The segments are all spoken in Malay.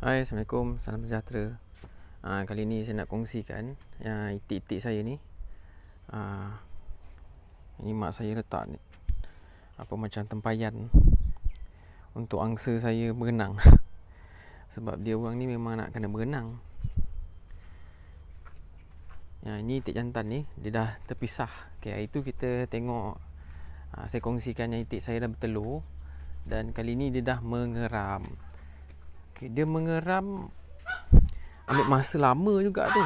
Hai, Assalamualaikum. Salam sejahtera. Ha, kali ni saya nak kongsikan yang ah, itik-itik saya ni. Ha, ini mak saya letak ni. Apa macam tempayan untuk angsa saya berenang. Sebab dia orang ni memang nak kena berenang. Ya, ini itik jantan ni. Dia dah terpisah. Okay, itu kita tengok. Ha, saya kongsikan yang itik saya dah bertelur. Dan kali ni dia dah mengeram. Mengeram. Okay, dia mengeram ambil masa lama juga tu.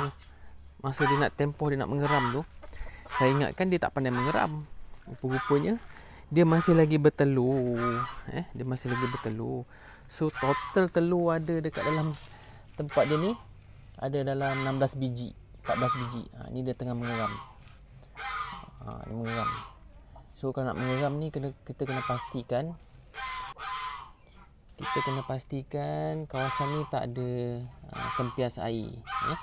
Masa dia nak tempoh dia nak mengeram tu. Saya ingatkan dia tak pandai mengeram. Rupa-rupanya dia masih lagi bertelur. Eh, dia masih lagi bertelur. So total telur ada dekat dalam tempat dia ni ada dalam 16 biji, 14 biji. Ha, ni dia tengah mengeram. Ha, dia mengeram. So kalau nak mengeram ni kena kita kena pastikan kita kena pastikan kawasan ni tak ada ah, tempias air ya.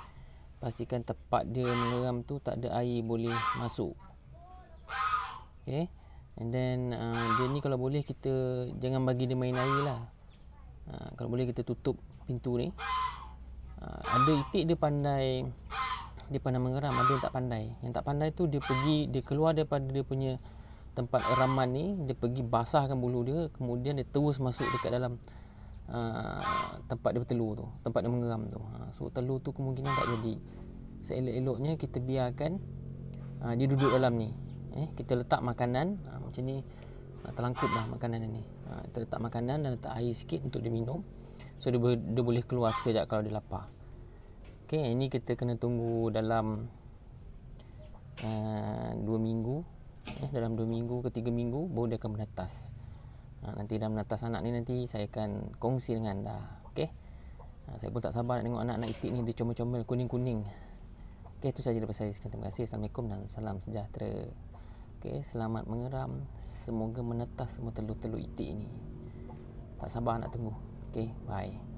pastikan tempat dia mengeram tu tak ada air boleh masuk okay. and then ah, dia ni kalau boleh kita jangan bagi dia main air lah ah, kalau boleh kita tutup pintu ni ada itik dia pandai dia pandai mengeram ada yang tak pandai yang tak pandai tu dia pergi dia keluar daripada dia punya tempat raman ni dia pergi basahkan bulu dia kemudian dia terus masuk dekat dalam uh, tempat dia bertelur tu tempat dia mengeram tu ha, so telur tu kemungkinan tak jadi seelok-eloknya kita biarkan uh, dia duduk dalam ni eh, kita letak makanan uh, macam ni uh, terlangkup lah makanan ni uh, kita letak makanan dan letak air sikit untuk dia minum so dia, dia boleh keluar sekejap kalau dia lapar Okay, ini kita kena tunggu dalam 2 uh, minggu eh, dalam 2 minggu ke 3 minggu baru dia akan menetas ha, nanti dalam menetas anak ni nanti saya akan kongsi dengan anda okey ha, saya pun tak sabar nak tengok anak-anak itik ni dia comel-comel kuning-kuning okey itu sahaja daripada saya terima kasih assalamualaikum dan salam sejahtera okey selamat mengeram semoga menetas semua telur-telur itik ini tak sabar nak tunggu okey bye